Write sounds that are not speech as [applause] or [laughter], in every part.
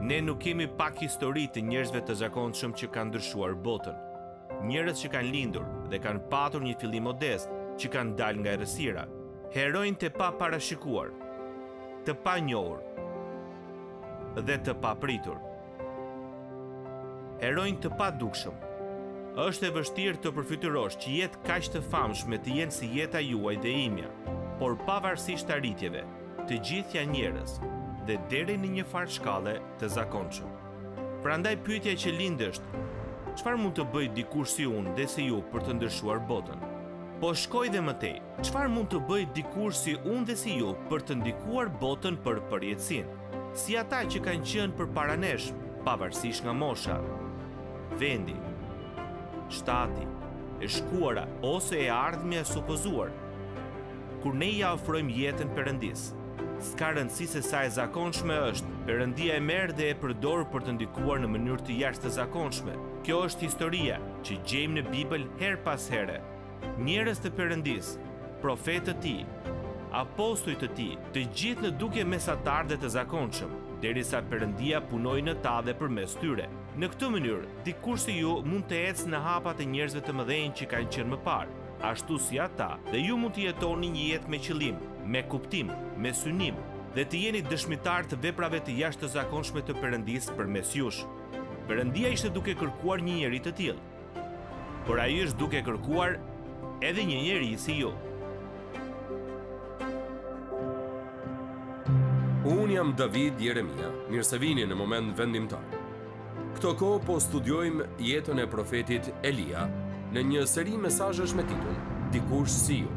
Ne nuk kemi pak histori të njerëzve të zakonshëm që kanë ndryshuar botën. Njerëz që kanë lindur dhe kanë patur një fillim modest, që kanë dalë nga errësira, Herojnë të pa parashikuar, të pa njohur dhe të pa pritur. Herojnë të pa dukshëm. Është e vështirë të përfytyrosh që jetë kaq të famshme të jenë si jeta juaj dhe imja, por pavarësisht arritjeve, të gjithë janë njerëz, dhe deri në një farë shkale të zakonqëm. Pra ndaj pyetja që lindësht, qëfar mund të bëjt dikur si unë dhe si ju për të ndërshuar botën? Po shkoj dhe mëtej, qëfar mund të bëjt dikur si unë dhe si ju për të ndikuar botën për përjetësin? Si ata që kanë qënë për paranesh, pavarësish nga mosha, vendi, shtati, e shkuara ose e ardhme e supëzuar, kur ne ja ofrojmë jetën përëndisë s'ka rëndësi se sa e zakonshme është, përëndia e merë dhe e përdorë për të ndikuar në mënyrë të jashtë të zakonshme. Kjo është historia që gjejmë në Bibel her pas here. Njerës të përëndis, profetë të ti, apostoj të ti, të gjithë në duke mesatar dhe të zakonshme, derisa përëndia punoj në ta dhe për mes tyre. Në këtë mënyrë, dikur si ju mund të ecë në hapat e njerëzve të mëdhenjë që kanë qenë më parë, ashtu si ata dhe ju mund të jetoni një jetë me qëlimë, me kuptim, me synim dhe të jeni dëshmitar të veprave të jashtë të zakonshme të përëndisë për mes jush. Përëndia ishte duke kërkuar një njeri të tjilë, por a i është duke kërkuar edhe një njeri si ju. Unë jam David Jeremia, mirëse vini në moment vendimtar. Këto ko po studiojmë jetën e profetit Elia në një seri mesajësh me titun, dikush si ju.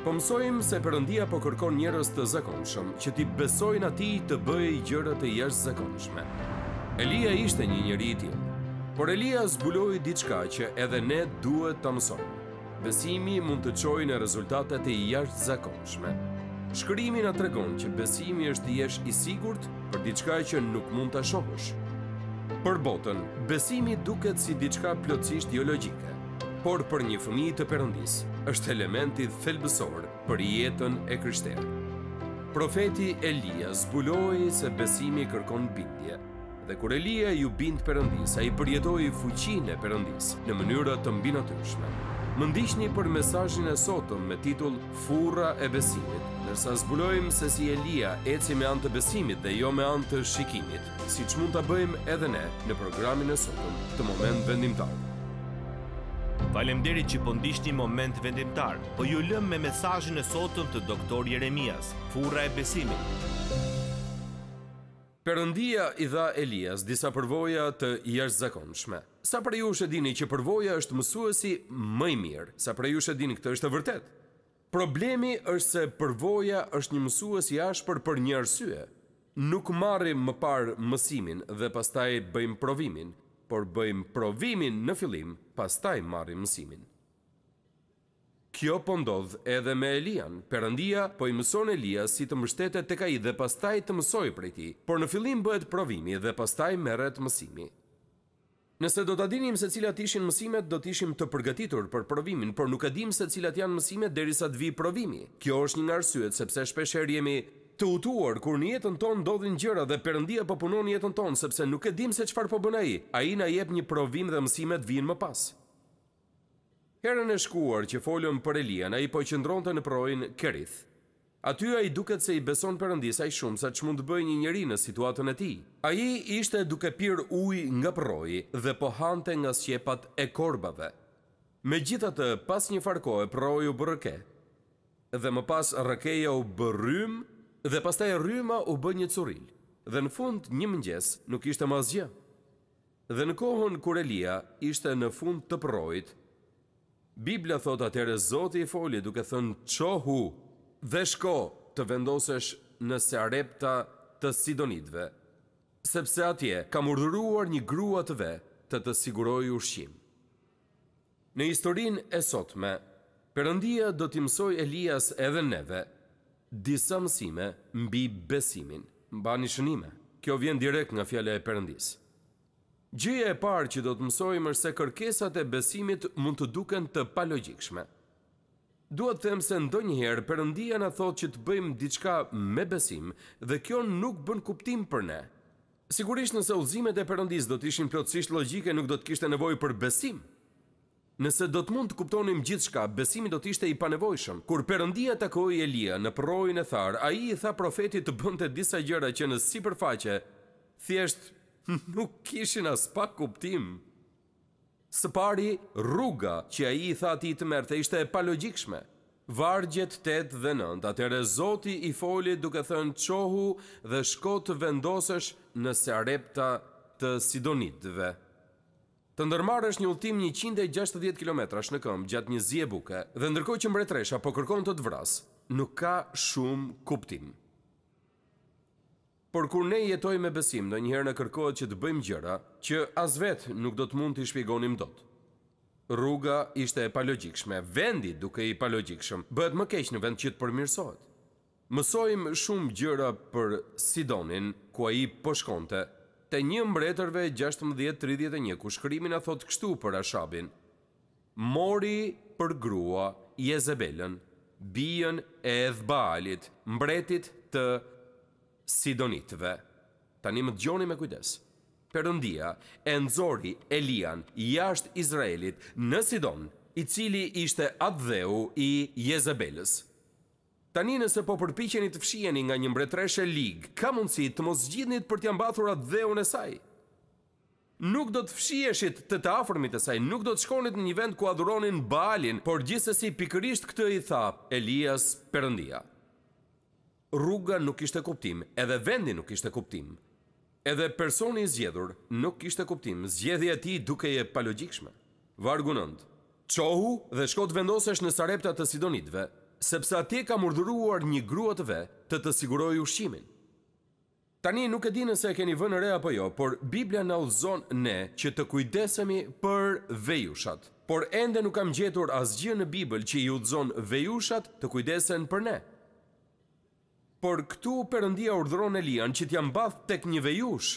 Po mësojmë se përëndia po kërkon njërës të zakonshëm, që ti besojnë ati të bëjë gjërët të jesh zakonshme. Elia ishte një njëri i tjilë, por Elia zbuloi diçka që edhe ne duhet të mësojmë. Besimi mund të qojë në rezultatet e jashtë zakonshme. Shkërimi në tregon që besimi është i jesh i sigurt për diçka që nuk mund të shohësh. Për botën, besimi duket si diçka plotësisht jo logike, por për një fëmi të përëndisë është elementi thelbësor për jetën e kryshterë. Profeti Elia zbuloi se besimi kërkon bindje, dhe kur Elia ju bind përëndis, a i përjetoj fuqin e përëndis në mënyrët të mbinatërshme. Më një për mesajin e sotëm me titull Fura e besimit, nërsa zbulojmë se si Elia eci me antë besimit dhe jo me antë shikimit, si që mund të bëjmë edhe ne në programin e sotëm të moment vendimtarë. Falemderit që po një moment vendimtar, po ju lëm me mesajin e sotëm të doktor Jeremias, furra e besimit. Perëndia i dha Elias disa përvoja të jashtëzakonshme. Sa për ju shë dini që përvoja është mësuesi më i mirë? Sa për ju shë dini këtë është e vërtet? Problemi është se përvoja është një mësues i ashpër për një arsye. Nuk marrim më parë mësimin dhe pastaj bëjmë provimin, por bëjmë provimin në filim, pastaj marim mësimin. Kjo pëndodh po edhe me Elian, përëndia po i mëson Elia si të mështetet të ka i dhe pastaj të mësoj për ti, por në filim bëhet provimi dhe pastaj meret mësimi. Nëse do të adinim se cilat ishin mësimet, do të ishim të përgatitur për provimin, por nuk adim se cilat janë mësimet derisa të vi provimi. Kjo është një nga rësyet, sepse shpesher jemi të utuar kur në jetën tonë ndodhin gjëra dhe Perëndia po punon në jetën tonë sepse nuk e dim se çfarë po bën ai. Ai na jep një provim dhe mësimet vijnë më pas. Herën e shkuar që folëm për Elian, ai po qëndronte në projin Kerith. Aty ai duket se i beson Perëndis ai shumë sa ç'mund të bëjë një njerëz në situatën e tij. Ai ishte duke pirë ujë nga proi dhe po hante nga sqepat e korbave. Megjithatë, pas një farkoje proju u bërë ke. Dhe më pas rrëkeja u bërrym Dhe pastaj e rryma u bë një curil, dhe në fund një mëngjes nuk ishte ma asgjë. Dhe në kohën kur Elia ishte në fund të projt, Biblia thot atere Zoti i foli duke thënë qohu dhe shko të vendosesh në Sarepta të Sidonitve, sepse atje kam urdhëruar një grua të ve të të siguroj ushqim. Në historin e sotme, përëndia do t'imsoj Elias edhe neve, disa mësime mbi besimin, mba një shënime. Kjo vjen direkt nga fjale e përëndis. Gjëja e parë që do të mësojmë është se kërkesat e besimit mund të duken të palogjikshme. Duhet të themë se ndonjëherë përëndia në thotë që të bëjmë diçka me besim dhe kjo nuk bën kuptim për ne. Sigurisht nëse uzimet e përëndis do të ishin plotësisht logike nuk do të kishte nevoj për besim, Nëse do të mund të kuptonim gjithë shka, besimi do të ishte i panevojshëm. Kur përëndia të i Elia në përrojnë e tharë, a i i tha profetit të bënte disa gjëra që në si përfaqe, thjeshtë [laughs] nuk kishin as pak kuptim. Së pari, rruga që a i i tha ti të merte ishte e palogjikshme. Vargjet 8 dhe 9, atër e zoti i foli duke thënë qohu dhe shko të vendosesh në Sarepta të Sidonitëve të ndërmarë është një ultim 160 km në këmë gjatë një zje buke dhe ndërkoj që mbretresha po kërkon të të vras, nuk ka shumë kuptim. Por kur ne jetoj me besim në njëherë në kërkojt që të bëjmë gjëra, që as vetë nuk do të mund të shpigonim do të. Rruga ishte e palogjikshme, vendi duke i palogjikshme, bëhet më keqë në vend që të përmirësohet. Mësojmë shumë gjëra për Sidonin, ku a i përshkonte, po të një mbretërve 16.31, ku shkrymin a thot kështu për Ashabin, mori për grua Jezebelën, bijën e edhbalit, mbretit të Sidonitve. Tani më gjoni me kujdes. Perëndia e nëzori Elian jashtë Izraelit në Sidon, i cili ishte adheu i Jezebelës. Tani nëse po përpiqeni të fshiheni nga një mbretëreshë lig, ka mundësi të mos zgjidhni për t'ia mbathur atë dheun e saj. Nuk do të fshiheshit të të afërmit e saj, nuk do të shkonit në një vend ku adhuronin Baalin, por gjithsesi pikërisht këtë i tha Elias Perëndia. Rruga nuk kishte kuptim, edhe vendi nuk kishte kuptim. Edhe personi i zgjedhur nuk kishte kuptim. Zgjedhja e tij dukej e palogjikshme. Vargu 9. Çohu dhe shkot vendosesh në Sarepta të Sidonitëve, sepse atje kam urdhëruar një grua të ve të të siguroj ushqimin. Tani nuk e di nëse e keni vënë re apo jo, por Biblia na udhëzon ne që të kujdesemi për vejushat. Por ende nuk kam gjetur asgjë në Bibël që i udhëzon vejushat të kujdesen për ne. Por këtu Perëndia e Elian që t'jam mbath tek një vejush,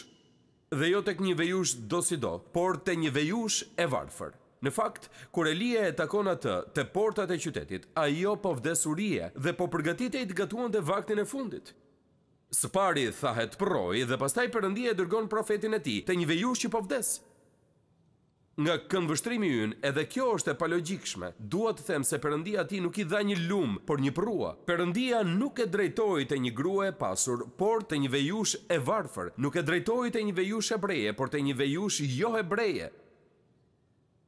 dhe jo tek një vejush do si do, por te një vejush e varfër. Në fakt, kur Elia e takon atë te portat e qytetit, ajo po vdesurie dhe po përgatitej të gatuante vaktin e fundit. Së pari thahet proj dhe pastaj Perëndia e dërgon profetin e tij te një vejush që po vdes. Nga këndvështrimi ynë, edhe kjo është e palogjikshme. Dua të them se Perëndia ti nuk i dha një lum, por një prua. Perëndia nuk e drejtoi te një grua e pasur, por te një vejush e varfër. Nuk e drejtoi te një vejush hebreje, por te një vejush jo hebreje.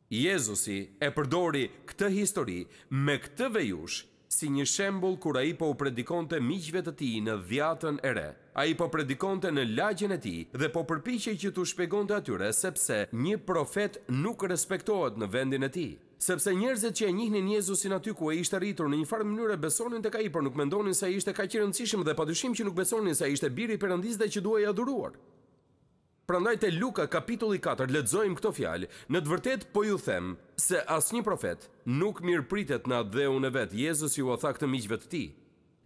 Jezusi e përdori këtë histori me këtë vejush si një shembul kura i po predikonte miqve të ti në dhjatën e re. A i po predikonte në lagjen e ti dhe po përpiche që të shpegonte atyre sepse një profet nuk respektohet në vendin e ti. Sepse njerëzit që e njihnin Jezusin aty ku e ishte rritur në një farë mënyrë besonin tek ai, por nuk mendonin se ai ishte kaq i rëndësishëm dhe padyshim që nuk besonin se ai ishte biri i Perëndisë dhe që duhej adhuruar. Prandaj te Luka kapitulli 4 lexojmë këto fjalë. Në të vërtetë po ju them se asnjë profet nuk pritet në atë unë e vet. Jezusi u tha këtë miqve të tij.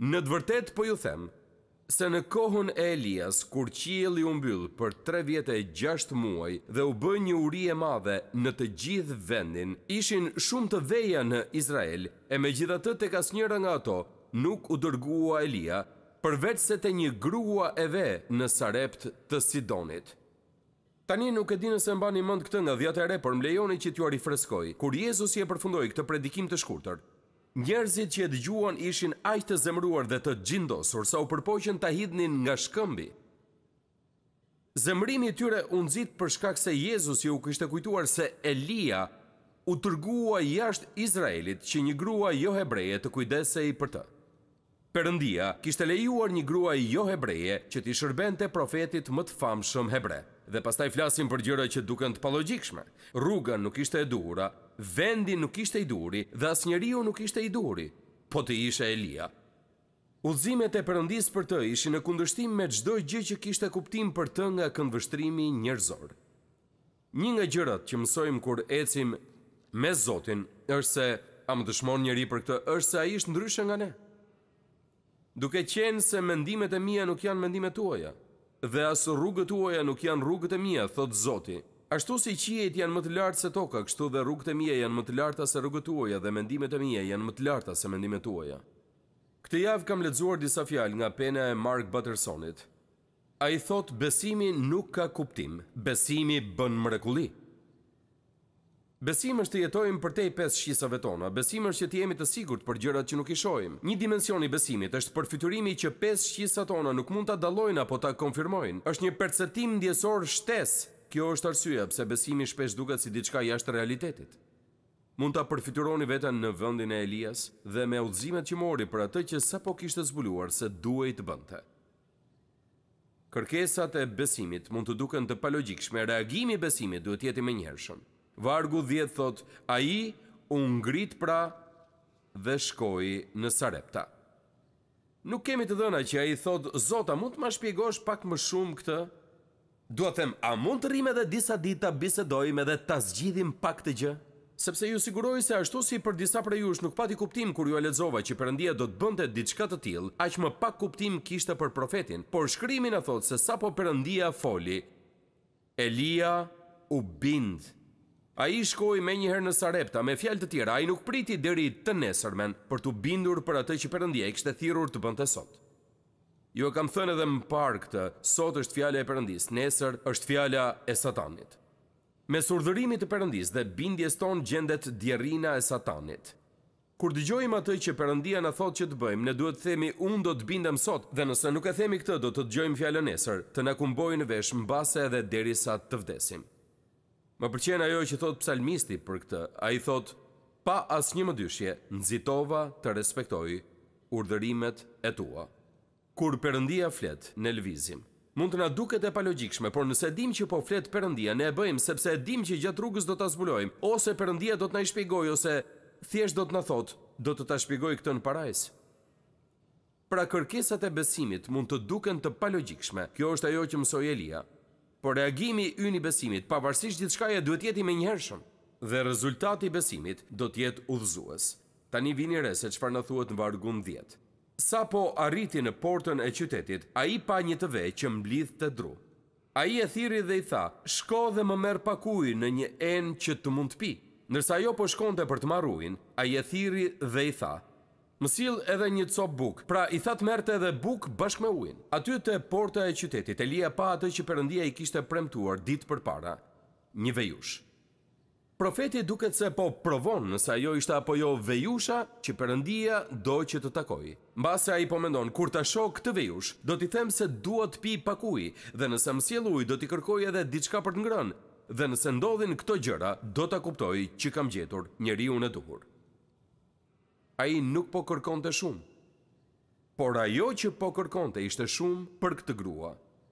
Në të vërtetë po ju them se në kohën e Elias, kur qielli u mbyll për 3 vjetë e 6 muaj dhe u bë një uri e madhe në të gjithë vendin, ishin shumë të veja në Izrael e megjithatë tek asnjëra nga ato nuk u dërgua Elia, përveç se te një grua e ve në Sarept të Sidonit. Tani nuk e dinë se mba një mund këtë nga dhjetë ere, për lejoni që t'ju i kur Jezus je përfundoj këtë predikim të shkurtër. Njerëzit që e dëgjuan ishin aq të zemruar dhe të gjindosur sa u përpoqën ta hidhnin nga shkëmbi. Zemrimi i tyre u nxit për shkak se Jezusi u kishte kujtuar se Elia u tërgua jashtë Izraelit që një grua jo hebreje të i për të. Perëndia kishte lejuar një grua jo hebreje që t'i shërbente profetit më të famshëm hebrej dhe pastaj flasim për gjëra që duken të pallogjikshme. Rruga nuk ishte e duhur, vendi nuk ishte i duhur dhe as njeriu nuk ishte i duhur, po të ishte Elia. Udhëzimet e Perëndis për të ishin në kundërshtim me çdo gjë që kishte kuptim për të nga këndvështrimi njerëzor. Një nga gjërat që mësojmë kur ecim me Zotin është se a më dëshmon njëri për këtë është se ai është ndryshe nga ne. Duke qenë se mendimet e mia nuk janë mendimet tuaja, dhe as rrugët tuaja nuk janë rrugët e mia, thot Zoti. Ashtu si qiejt janë më të lartë se toka, kështu dhe rrugët e mia janë më të larta se rrugët tuaja dhe mendimet e mia janë më të larta se mendimet tuaja. Këtë javë kam lexuar disa fjalë nga pena e Mark Buttersonit. Ai thot besimi nuk ka kuptim, besimi bën mrekulli. Besim është të jetojmë për te i pes shqisave tona, besim është që të jemi të sigurt për gjërat që nuk i shojmë. Një i besimit është përfiturimi që pes shqisa tona nuk mund të dalojnë apo të konfirmojnë. është një përcetim ndjesor shtes, kjo është arsye pëse besimi shpesh duket si diçka jashtë realitetit. Mund të përfituroni vetën në vëndin e Elias dhe me udzimet që mori për atë që sa po kishtë zbuluar se duaj të bënte. Kërkesat e besimit mund të duken të palogjikshme, reagimi besimit duhet jeti me njërshëm. Vargu 10 thot, a i unë ngrit pra dhe shkoj në Sarepta. Nuk kemi të dhëna që a i thot, Zota, mund të ma shpjegosh pak më shumë këtë? Dua them, a mund të rime edhe disa dita bisedojmë edhe ta zgjidhim pak të gjë? Sepse ju siguroj se ashtu si për disa prej jush nuk pati kuptim kur ju a lexova që Perëndia do të bënte diçka të tillë, aq më pak kuptim kishte për profetin, por shkrimi na thot se sa po Perëndia foli, Elia u bind A i shkoj me njëherë në Sarepta me fjalë të tjera, a i nuk priti deri të nesërmen për të bindur për atë që përëndia i kështë thirur të bënd të sot. Ju e kam thënë edhe më parë këtë, sot është fjale e përëndis, nesër është fjala e satanit. Me surdhërimit të përëndis dhe bindjes ton gjendet djerina e satanit. Kur dëgjojmë atë që Perëndia na thotë që të bëjmë, ne duhet të themi unë do të bindem sot dhe nëse nuk e themi këtë do të dëgjojmë fjalën nesër, të na kumbojë në vesh mbase edhe derisa të vdesim. Më përqen ajo që thot psalmisti për këtë, a i thot, pa as një më dyshje, nëzitova të respektoj urdërimet e tua. Kur përëndia flet në lëvizim, mund të na duket e palogjikshme, por nëse dim që po flet përëndia, ne e bëjmë sepse dim që gjatë rrugës do të zbulojmë, ose përëndia do të na i shpigoj, ose thjesht do të na thot, do të ta shpigoj këtë në parajsë. Pra kërkesat e besimit mund të duken të palogjikshme, kjo është ajo që mësoj Elia, Por reagimi ynë i besimit, pavarësisht gjithçka e duhet jeti me menjëhershëm Dhe rezultati i besimit do të jetë udhëzues. Tani vini re se çfarë na thuhet në vargun 10. Sa po arriti në portën e qytetit, a i pa një të ve që mblidh të dru. A i e thiri dhe i tha, shko dhe më merë ujë në një enë që të mund të pi. Nërsa jo po shkonte për të marruin, a i e thiri dhe i tha, Mësil edhe një copë buk, pra i thatë merte edhe buk bashkë me uin. Aty të porta e qytetit, Elia pa atë që përëndia i kishte premtuar ditë për para, një vejush. Profeti duket se po provon nësa jo ishte apo jo vejusha që përëndia do që të takoj. se a i pomendon, kur të sho këtë vejush, do t'i them se duot pi pak uj, dhe nëse mësil uj, do t'i kërkoj edhe diçka për të ngrën, dhe nëse ndodhin këto gjëra, do t'a kuptoj që kam gjetur njeri unë e duhur a i nuk po kërkon të shumë. Por ajo që po kërkon të ishte shumë për këtë grua.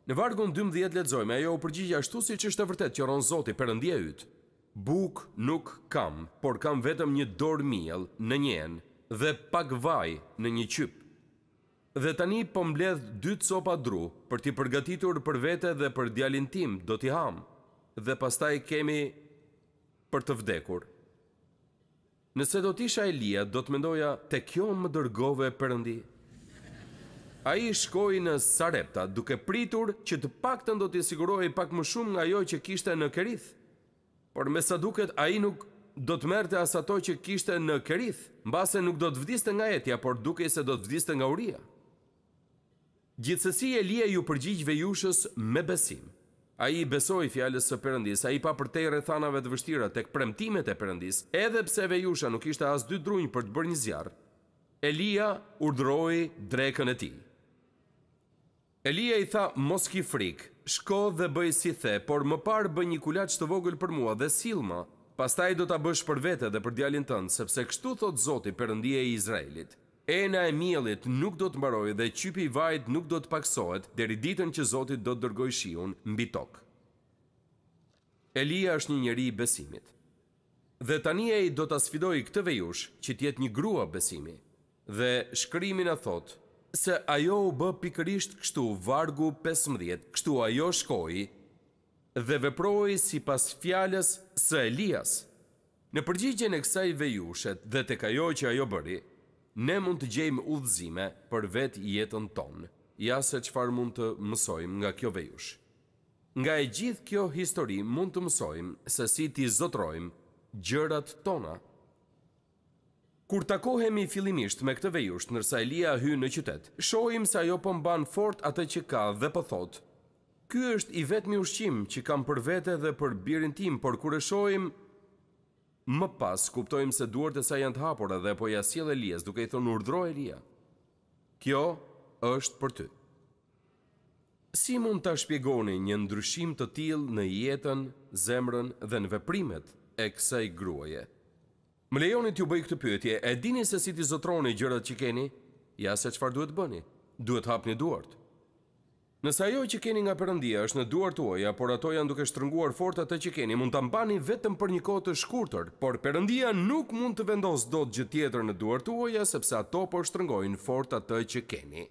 Në vargun 12 letëzojme, ajo u përgjigja ashtu si që është të vërtet që ronë zoti për ndje ytë. Buk nuk kam, por kam vetëm një dorë mjel në njen dhe pak vaj në një qyp. Dhe tani po mbledh dy copa dru për t'i përgatitur për vete dhe për djalin tim do t'i ham. Dhe pastaj kemi për të vdekur. Nëse do t'isha Elia, do të mendoja të kjo më dërgove përëndi. A i shkoj në Sarepta, duke pritur që të pak të ndo t'i siguroj pak më shumë nga joj që kishte në kërith. Por me sa duket, a i nuk do të merte asato që kishte në kërith, Mbase nuk do të vdiste nga etja, por duke i se do të vdiste nga uria. Gjithësësi Elia ju përgjigjve jushës me besimë. A i besoj fjallës së përëndis, a i pa përtej rethanave të vështira të këpremtimet e përëndis, edhe pse vejusha nuk ishte as dy drunjë për të bërë një zjarë. Elia urdroj drekën e ti. Elia i tha, mos ki frikë, shko dhe bëj si the, por më parë bëj një kulaq të vogël për mua dhe silma, pastaj do të bësh për vete dhe për djalin tënë, sepse kështu thot Zoti përëndia i Izraelit. Ena e mielit nuk do të mbarojë dhe qypi i vajit nuk do të paksohet deri ditën që Zoti do të dërgojë shiun mbi tokë. Elia është një njeri i besimit. Dhe tani ai do ta sfidojë këtë vejush që tjetë një grua besimi. Dhe shkrimi na thotë se ajo u bë pikërisht kështu vargu 15. Kështu ajo shkoi dhe veproi sipas fjalës së Elias. Në përgjigjen e kësaj vejushet dhe tek ajo që ajo bëri, ne mund të gjejmë udhëzime për vet jetën tonë, ja se çfarë mund të mësojmë nga kjo vejush. Nga e gjithë kjo histori mund të mësojmë se si ti zotrojmë gjërat tona. Kur takohemi fillimisht me këtë vejush, ndërsa Elia hy në qytet, shohim se ajo po mban fort atë që ka dhe po thot Ky është i vetmi ushqim që kam për vete dhe për birin tim, por kur e shohim Më pas, kuptojmë se duart e saj janë të hapura dhe po ja sjell Elias duke i thonë urdhro Elia. Kjo është për ty. Si mund ta shpjegoni një ndryshim të tillë në jetën, zemrën dhe në veprimet e kësaj gruaje? Më lejoni t'ju bëj këtë pyetje. E dini se si ti zotroni gjërat që keni? Ja se çfarë duhet bëni. Duhet hapni duart. Nësa jo që keni nga përëndia është në duar të oja, por ato janë duke shtrënguar fort atë që keni, mund të mbani vetëm për një kote shkurëtër, por përëndia nuk mund të vendos do të gjithë tjetër në duar të oja, sepse ato por shtrëngojnë fort atë që keni.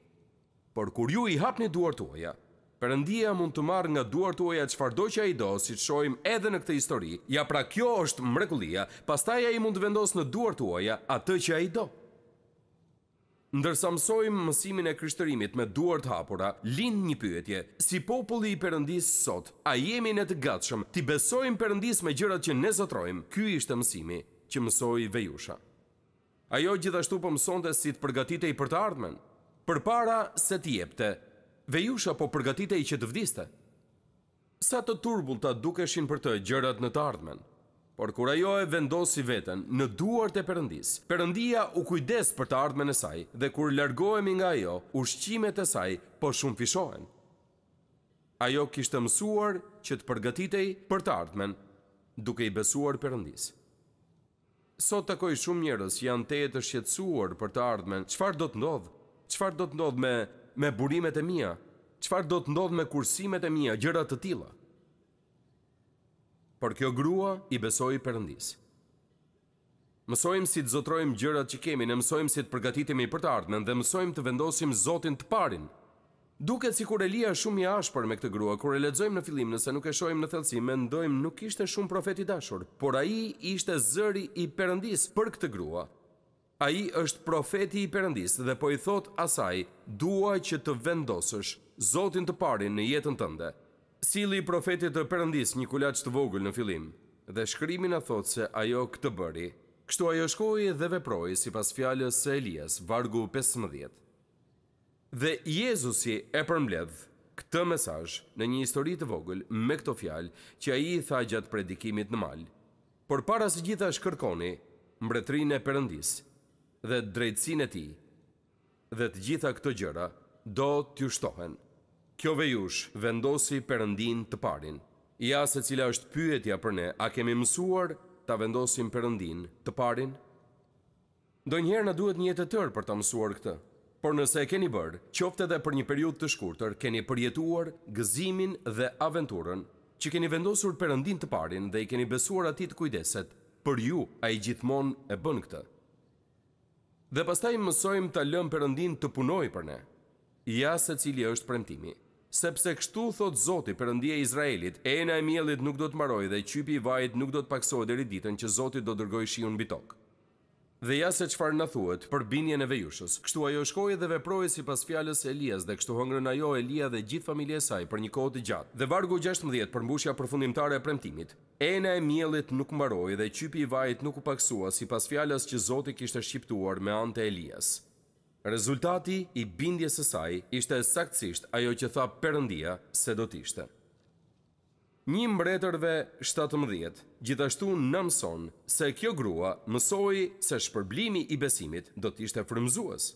Por kur ju i hapni duar të oja, përëndia mund të marrë nga duar të oja që fardo që a i do, si që shojmë edhe në këtë histori, ja pra kjo është mrekulia, pastaja i mund të vendos në duar të oja atë që do. Ndërsa mësojmë mësimin e kryshtërimit me duart hapura, lind një pyetje, si populli i përëndisë sot, a jemi në të gatshëm, ti besojmë përëndisë me gjërat që ne zotrojmë, ky ishte mësimi që mësoj vejusha. Ajo gjithashtu për po mësonde si të përgatite i për të ardhmen, për para se të jepte, vejusha po përgatite i që të vdiste. Sa të turbul të dukeshin për të gjërat në të ardhmen, Por ajo e vendosi i veten në duart e përëndis, Perëndia u kujdes për të ardhmen e saj dhe kur largohemi nga ajo, ushqimet e saj po shumë fishohen. Ajo kishte mësuar që të përgatitej për të ardhmen, duke i besuar përëndis. Sot koj shumë njerëz janë tejet të shqetësuar për të ardhmen. Çfarë do të ndodhë? Çfarë do të ndodhë me me burimet e mia? Çfarë do të ndodhë me kursimet e mia, gjëra të tilla? por kjo grua i besoi Perëndis. Mësojmë si të zotrojmë gjërat që kemi, ne mësojmë si të përgatitemi për të ardhmen dhe mësojmë të vendosim Zotin të parin. Duket sikur Elia është shumë i ashpër me këtë grua, kur e lexojmë në fillim, nëse nuk e shohim në thellësi, mendojmë nuk ishte shumë profet i dashur, por ai ishte zëri i Perëndis për këtë grua. Ai është profeti i Perëndis dhe po i thot asaj: "Dua që të vendosësh Zotin të parin në jetën tënde." Sili i profetit të përëndis një kulaq të vogël në filim, dhe shkrymin a thot se ajo këtë bëri, kështu ajo shkoj dhe veproj si pas fjallës se Elias, vargu 15. Dhe Jezusi e përmbledh, këtë mesaj në një histori të vogël me këto fjallë që aji i tha gjatë predikimit në malë. Por para së gjitha shkërkoni mbretrin e përëndis dhe drejtsin e ti, dhe të gjitha këto gjëra do t'ju shtohen. Kjo vejush vendosi përëndin të parin. Ja se cila është pyetja për ne, a kemi mësuar ta vendosim përëndin të parin? Do njerë në duhet një të tërë për ta mësuar këtë. Por nëse e keni bërë, qofte dhe për një periut të shkurtër, keni përjetuar gëzimin dhe aventurën që keni vendosur përëndin të parin dhe i keni besuar atit kujdeset, për ju a i gjithmon e bën këtë. Dhe pastaj mësojmë të lëmë përëndin të punoj për ne, ja se cili është premtimi sepse kështu thot Zoti Perëndia e Izraelit, ena e miellit nuk do të mbarojë dhe qypi i vajit nuk do të paksohet deri ditën që Zoti do dërgoj shiun mbi tokë. Dhe ja se çfarë na thuhet për binjen e Vejushës. Kështu ajo shkoi dhe veproi sipas fjalës së Elias dhe kështu hëngrën ajo Elia dhe gjithë familja e saj për një kohë të gjatë. Dhe vargu 16 për mbushja përfundimtare e premtimit. Ena e miellit nuk mbaroi dhe qypi i vajit nuk u paksua sipas fjalës që Zoti kishte shqiptuar me anë të Elias. Rezultati i bindje së saj ishte saktësisht ajo që tha përëndia se do t'ishte. Një mbretërve 17, gjithashtu në mëson se kjo grua mësoj se shpërblimi i besimit do t'ishte frëmzuas.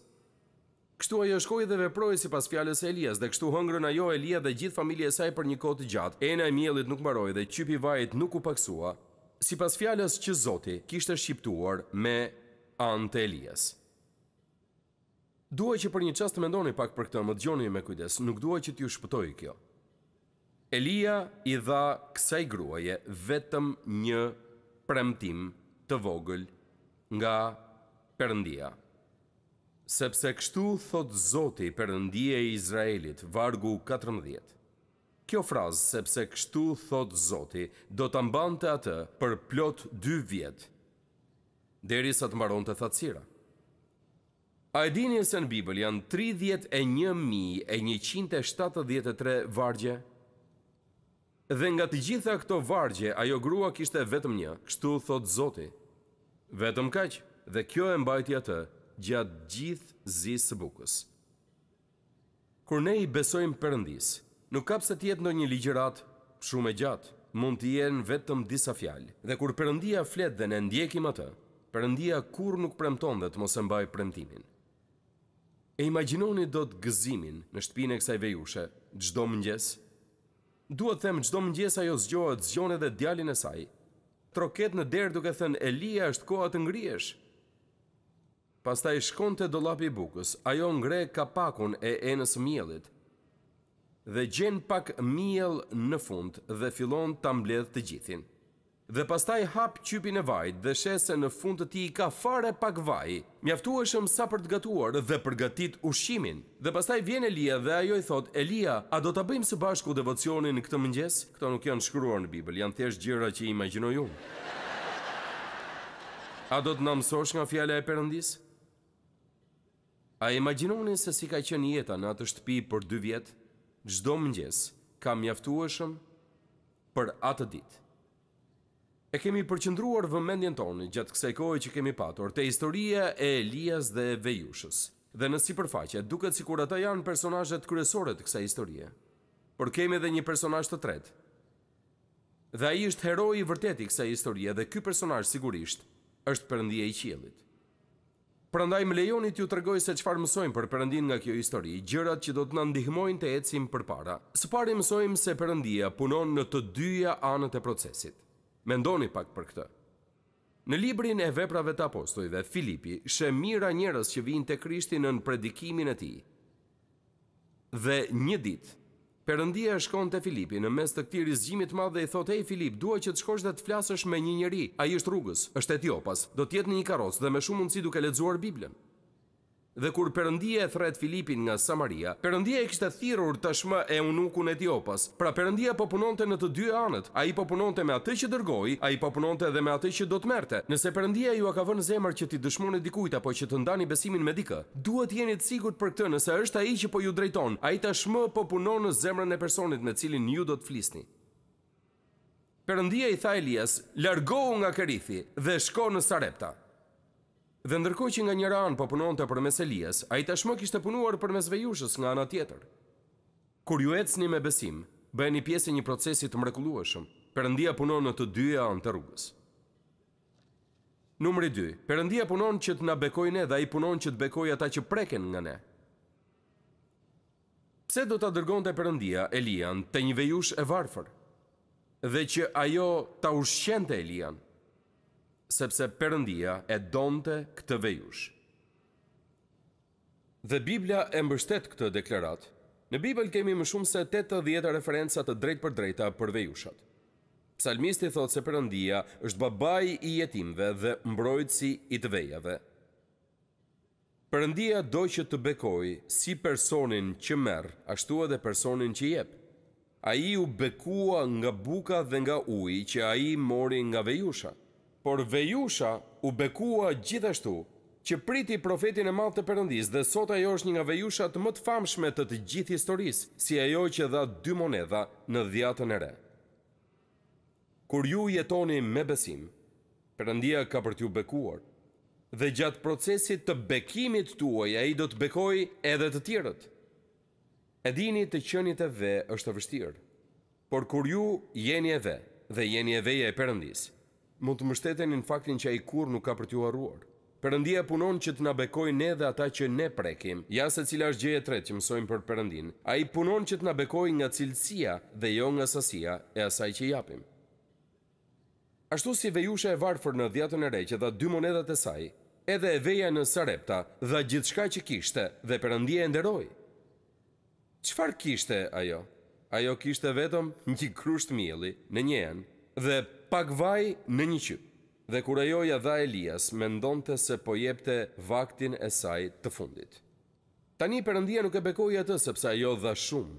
Kështu ajo shkoj dhe veproj si pas fjales e Elias dhe kështu hëngrën ajo Elia dhe gjithë familje saj për një kotë gjatë, e në e mjelit nuk mbaroj dhe qypi vajt nuk u paksua, si pas fjales që Zoti kishte shqiptuar me antë Elias. Duaj që për një qast të mendoni pak për këtë, më dëgjoni me kujdes, nuk duaj që t'ju shpëtoj kjo. Elia i dha kësaj gruaje vetëm një premtim të vogël nga përëndia. Sepse kështu thot Zoti përëndia i Izraelit, vargu 14. Kjo frazë, sepse kështu thot Zoti, do të mbante atë për plot 2 vjetë, deri sa të mbaron të thatsira. A e dini se në Bibël janë 31.173 vargje? Dhe nga të gjitha këto vargje, ajo grua kishte vetëm një, kështu thot Zoti. Vetëm kaqë, dhe kjo e mbajti atë gjatë gjithë zi së bukës. Kur ne i besojmë përëndis, nuk kap se tjetë në një ligjerat shumë e gjatë, mund të jenë vetëm disa fjalë, dhe kur përëndia flet dhe ne ndjekim atë, përëndia kur nuk premton dhe të mos e mbaj premtimin. E imaginoni do të gëzimin në shtëpinë e kësaj vejushe, gjdo mëngjes? Duhet them gjdo mëngjes ajo zgjohet zgjone dhe djalin e saj. Troket në derë duke thënë Elia është koha të ngriesh. Pastaj shkon të dolapi bukës, ajo ngre kapakun e enës mjelit. Dhe gjen pak mjel në fund dhe fillon të mbledh të gjithin dhe pastaj hap qypin e vajt dhe shese në fund të ti ka fare pak vaj. Mjaftu e shumë sa për të gatuar dhe përgatit ushimin. Dhe pastaj vjen Elia dhe ajo i thot, Elia, a do të bëjmë së bashku devocionin në këtë mëngjes? Këto nuk janë shkruar në Bibel, janë thjesht gjira që i imaginoj A do të namësosh nga fjale e përëndis? A imaginoni se si ka qenë jeta në atë shtëpi për dy vjetë, gjdo mëngjes ka mjaftu e shumë për atë ditë. E kemi përqendruar vëmendjen tonë gjatë kësaj kohe që kemi patur te historia e Elias dhe Vejushës. Dhe në sipërfaqe duket sikur ata janë personazhe kryesore të kësaj historie. Por kemi edhe një personazh të tretë. Dhe ai është heroi i vërteti i kësaj historie dhe ky personazh sigurisht është përëndia i Qiellit. Prandaj më lejoni t'ju tregoj se çfarë mësojmë për Perëndin nga kjo histori, gjërat që do të na ndihmojnë të ecim përpara. Së pari mësojmë se Perëndia punon në të dyja anët e procesit. Mendoni pak për këtë. Në librin e veprave të apostoj dhe Filipi, shë mira njërës që vinë të krishti në predikimin e ti. Dhe një dit, përëndia është konë të Filipi në mes të këtiri zgjimit madhe i thotë e Filip, duaj që të shkosh dhe të flasësh me një njëri, a i është rrugës, është etiopas, do tjetë një karos dhe me shumë mundësi duke ledzuar Biblën. Dhe kur Perëndia e thret Filipin nga Samaria, Perëndia e kishte thirrur tashmë e unukun Etiopas. Pra Perëndia po punonte në të dy anët. Ai po punonte me atë që dërgoi, ai po punonte edhe me atë që do të merrte. Nëse Perëndia ju ka vënë zemër që ti dëshmoni dikujt apo që të ndani besimin me dikë, duhet të jeni të sigurt për këtë, nëse është ai që po ju drejton, ai tashmë po punon në zemrën e personit me cilin ju do të flisni. Perëndia i tha Elias, largohu nga Kerithi dhe shko në Sarepta. Dhe ndërkoj që nga njëra anë po punon të përmes Elias, a i tashmë kishtë punuar përmes vejushës nga anë tjetër. Kur ju ecni me besim, bëjë një pjesë një procesit të mrekulueshëm, përëndia punon në të dyja anë të rrugës. Numëri 2. Përëndia punon që të bekoj ne dhe a i punon që të bekoj ata që preken nga ne. Pse do të adërgon të përëndia Elian të një vejush e varfër? Dhe që ajo të ushqente Elian? Elian? sepse përëndia e donëte këtë vejush. Dhe Biblia e mbështet këtë deklarat, në Bibel kemi më shumë se 80 referensat të drejt për drejta për vejushat. Psalmisti thot se përëndia është babaj i jetimve dhe mbrojtësi i të vejave. Përëndia do që të bekoj si personin që merë, ashtu edhe personin që jepë. A i u bekua nga buka dhe nga uj që a i mori nga vejushat por vejusha u bekua gjithashtu, që priti profetin e malë të përëndis dhe sot ajo është një nga vejushat më të famshme të të gjithë historisë, si ajo që dha dy monedha në dhjatën e re. Kur ju jetoni me besim, përëndia ka për t'ju bekuar, dhe gjatë procesit të bekimit tuaj, a i do të bekoj edhe të tjërët. E dini të qenit e ve është të vështirë, por kur ju jeni e ve dhe jeni e veja e përëndisë, mund të mështeteni në faktin që a i kur nuk ka për t'ju arruar. Përëndia punon që të nabekoj ne dhe ata që ne prekim, ja se cila është gjeje tret që mësojmë për përëndin, a i punon që të nabekoj nga cilësia dhe jo nga sasia e asaj që japim. Ashtu si vejusha e varfër në dhjatën e reqe dhe dy monedat e saj, edhe e veja në sarepta dhe gjithë shka që kishte dhe përëndia e nderoj. Qfar kishte ajo? Ajo kishte vetëm një krusht mjeli në njenë dhe pak vaj në një qyp. Dhe kur ajo ja dha Elias, mendonte se po jepte vaktin e saj të fundit. Tani Perëndia nuk e bekoi atë sepse ajo dha shumë.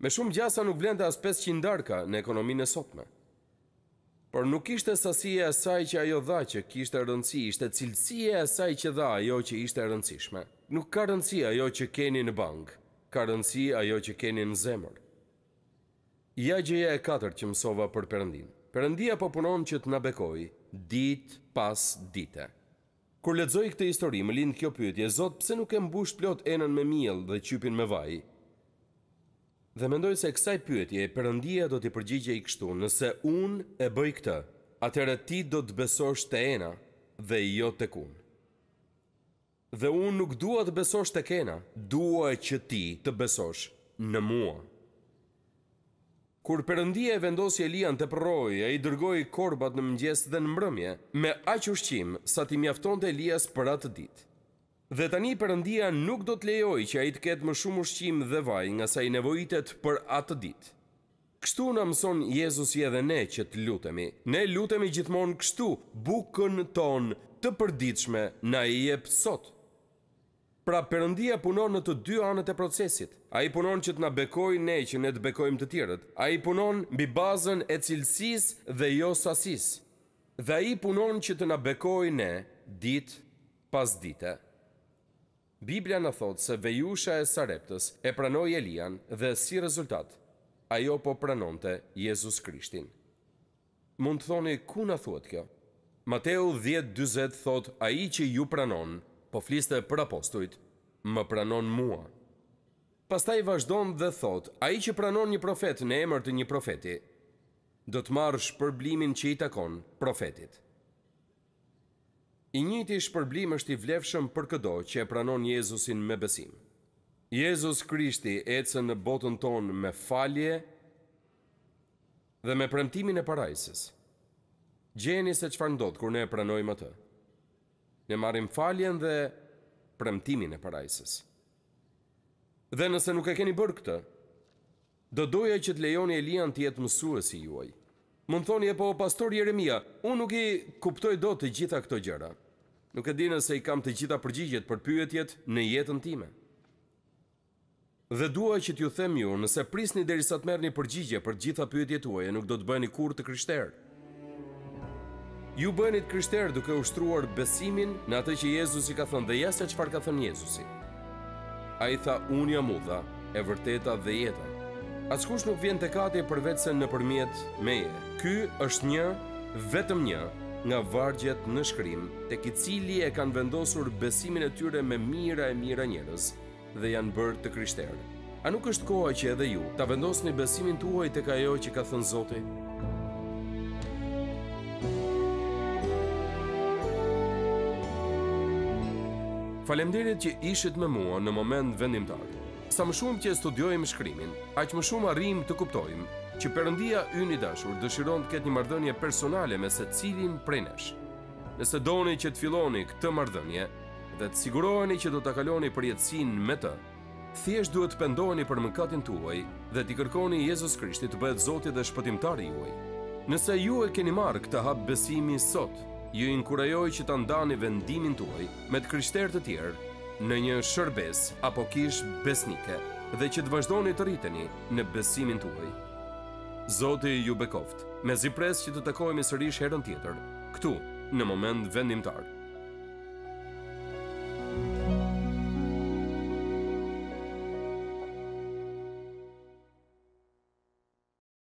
Me shumë gjasa nuk vlente as 500 darka në ekonominë e sotme. Por nuk ishte sasia e saj që ajo dha që kishte rëndësi, ishte cilësia e saj që dha ajo që ishte e rëndësishme. Nuk ka rëndësi ajo që keni në bank, ka rëndësi ajo që keni në zemër. Ja gjëja e katërt që mësova për Perëndinë. Perëndia po punon që të na bekoj ditë pas dite. Kur lexoj këtë histori, më lind kjo pyetje, Zot, pse nuk e mbush plot enën me miell dhe qypin me vaj? Dhe mendoj se kësaj pyetje Perëndia do t'i përgjigjej kështu, nëse unë e bëj këtë, atëherë ti do të besosh te ena dhe jo tek unë. Dhe unë nuk dua të besosh tek ena, dua që ti të besosh në mua. Kur përëndia e vendosi Elian të përrojë e i dërgoj korbat në mëngjes dhe në mbrëmje, me aqë ushqim sa ti mjafton të Elias për atë ditë. Dhe tani përëndia nuk do të lejoj që a i të ketë më shumë ushqim dhe vaj nga sa i nevojitet për atë ditë. Kështu në mëson Jezus i edhe ne që të lutemi. Ne lutemi gjithmonë kështu bukën tonë të përditshme na i jepë sotë. Pra Perëndia punon në të dy anët e procesit. Ai punon që të na bekojë ne që ne të bekojmë të tjerët. Ai punon mbi bazën e cilësisë dhe jo sasisë. Dhe ai punon që të na bekojë ne ditë pas dite. Biblia na thot se vejusha e Sareptës e pranoi Elian dhe si rezultat ajo po pranonte Jezus Krishtin. Mund të thoni ku na thotë kjo? Mateu 10:40 thot ai që ju pranon po fliste për apostujt, më pranon mua. Pastaj vazhdon dhe thot, a i që pranon një profet në emër të një profeti, do të marrë shpërblimin që i takon profetit. I njëti shpërblim është i vlefshëm për këdo që e pranon Jezusin me besim. Jezus Krishti e cën në botën tonë me falje dhe me premtimin e parajsis. Gjeni se që farë ndodhë kër ne e pranojmë atë. të ne marim faljen dhe premtimin e parajsës. Dhe nëse nuk e keni bërë këtë, do doja që të lejoni Elian të jetë mësuesi juaj. Mund thoni apo pastor Jeremia, unë nuk i kuptoj dot të gjitha këto gjëra. Nuk e di nëse i kam të gjitha përgjigjet për pyetjet në jetën time. Dhe dua që t'ju them ju, nëse prisni derisa të merrni përgjigje për të gjitha pyetjet tuaja, nuk do të bëheni kurrë të krishterë. Ju bënit të duke ushtruar besimin në atë që Jezusi ka thënë dhe ja e çfarë ka thënë Jezusi. Ai tha, "Unë jam udha, e vërteta dhe jeta." Askush nuk vjen te Kati për në nëpërmjet meje. Ky është një, vetëm një nga vargjet në shkrim, tek i cili e kanë vendosur besimin e tyre me mira e mira njërës dhe janë bërë të krishterë. A nuk është koha që edhe ju ta vendosni besimin tuaj tek ajo që ka thënë Zoti? Falemderit që ishit me mua në moment vendimtar. Sa më shumë që studiojmë shkrimin, aq më shumë arrim të kuptojmë që përëndia yn i dashur dëshiron të ketë një mardhënje personale me se cilin prej nesh. Nëse doni që të filoni këtë mardhënje dhe të siguroheni që do të kaloni për jetësin me të, thjesht duhet të pendoni për mëkatin tuaj dhe t'i kërkoni Jezus Krishti të bëhet Zotit dhe shpëtimtari juaj. Nëse ju e keni marrë këtë hap besimi sot, ju inkurajoj që të ndani vendimin tuaj me të kryshter të tjerë në një shërbes apo kish besnike dhe që të vazhdoni të rriteni në besimin tuaj. Zoti ju bekoft, me zipres që të takojme sërish herën tjetër, këtu në moment vendimtarë.